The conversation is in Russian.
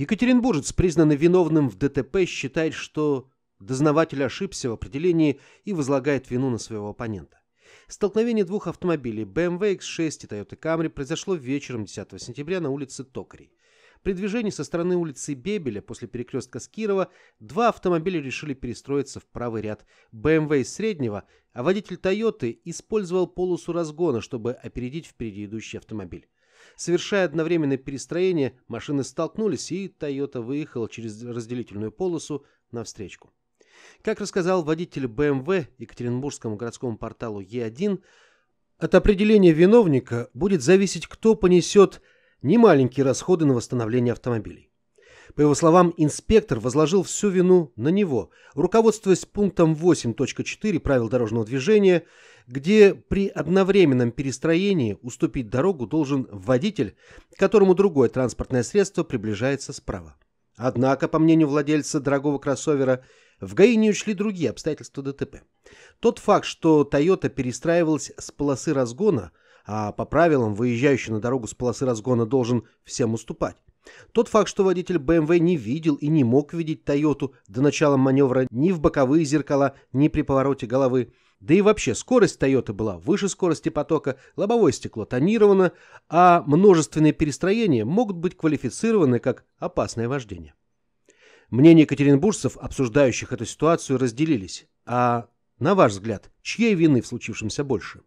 Екатеринбуржец, признанный виновным в ДТП, считает, что дознаватель ошибся в определении и возлагает вину на своего оппонента. Столкновение двух автомобилей BMW X6 и Toyota Camry произошло вечером 10 сентября на улице Токарей. При движении со стороны улицы Бебеля после перекрестка с Кирова два автомобиля решили перестроиться в правый ряд BMW из среднего, а водитель Toyota использовал полосу разгона, чтобы опередить впереди идущий автомобиль. Совершая одновременное перестроение, машины столкнулись, и Toyota выехал через разделительную полосу навстречку. Как рассказал водитель BMW эм Екатеринбургскому городскому порталу Е1, от определения виновника будет зависеть, кто понесет немаленькие расходы на восстановление автомобилей. По его словам, инспектор возложил всю вину на него, руководствуясь пунктом 8.4 правил дорожного движения, где при одновременном перестроении уступить дорогу должен водитель, к которому другое транспортное средство приближается справа. Однако, по мнению владельца дорогого кроссовера, в ГАИ не учли другие обстоятельства ДТП. Тот факт, что Toyota перестраивалась с полосы разгона, а по правилам выезжающий на дорогу с полосы разгона должен всем уступать. Тот факт, что водитель BMW эм не видел и не мог видеть Тойоту до начала маневра ни в боковые зеркала, ни при повороте головы, да и вообще скорость Тойоты была выше скорости потока, лобовое стекло тонировано, а множественные перестроения могут быть квалифицированы как опасное вождение. Мнения екатеринбуржцев, обсуждающих эту ситуацию, разделились. А на ваш взгляд, чьей вины в случившемся больше?